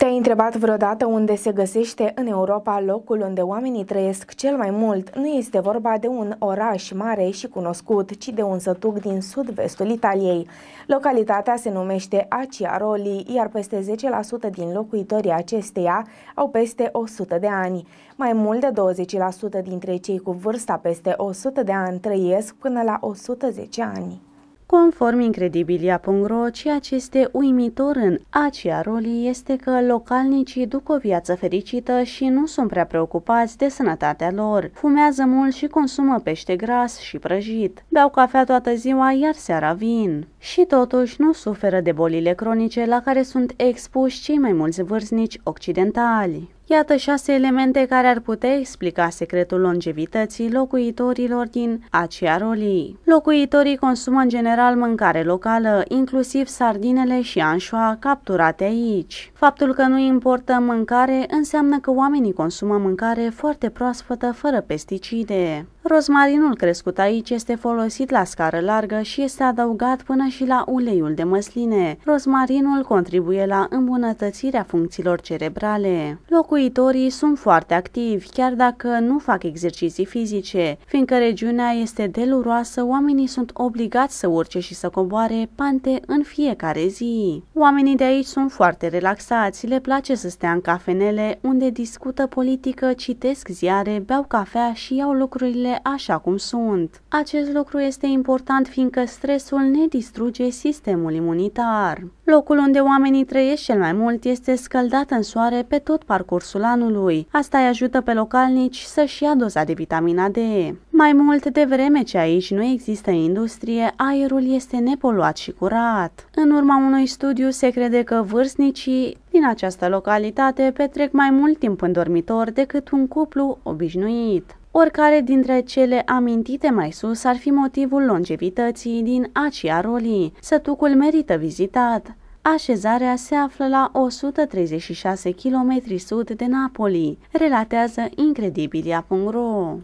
Te-ai întrebat vreodată unde se găsește în Europa locul unde oamenii trăiesc cel mai mult? Nu este vorba de un oraș mare și cunoscut, ci de un sătuc din sud-vestul Italiei. Localitatea se numește Aciaroli, iar peste 10% din locuitorii acesteia au peste 100 de ani. Mai mult de 20% dintre cei cu vârsta peste 100 de ani trăiesc până la 110 ani. Conform incredibilia.ro, ceea ce este uimitor în acea roli este că localnicii duc o viață fericită și nu sunt prea preocupați de sănătatea lor. Fumează mult și consumă pește gras și prăjit. Beau cafea toată ziua, iar seara vin. Și totuși nu suferă de bolile cronice la care sunt expuși cei mai mulți vârstnici occidentali. Iată șase elemente care ar putea explica secretul longevității locuitorilor din Rolii. Locuitorii consumă în general mâncare locală, inclusiv sardinele și anșoa capturate aici. Faptul că nu importă mâncare înseamnă că oamenii consumă mâncare foarte proaspătă fără pesticide. Rozmarinul crescut aici este folosit la scară largă și este adăugat până și la uleiul de măsline. Rozmarinul contribuie la îmbunătățirea funcțiilor cerebrale. Locuitorii sunt foarte activi, chiar dacă nu fac exerciții fizice. Fiindcă regiunea este deluroasă, oamenii sunt obligați să urce și să coboare pante în fiecare zi. Oamenii de aici sunt foarte relaxați, le place să stea în cafenele unde discută politică, citesc ziare, beau cafea și iau lucrurile așa cum sunt. Acest lucru este important fiindcă stresul ne distruge sistemul imunitar. Locul unde oamenii trăiesc cel mai mult este scăldat în soare pe tot parcursul anului. Asta îi ajută pe localnici să-și ia doza de vitamina D. Mai mult, de vreme ce aici nu există industrie, aerul este nepoluat și curat. În urma unui studiu se crede că vârstnicii din această localitate petrec mai mult timp în dormitor decât un cuplu obișnuit. Oricare dintre cele amintite mai sus ar fi motivul longevității din Acia Roli. Sătucul merită vizitat. Așezarea se află la 136 km sud de Napoli, relatează incredibilia.ro.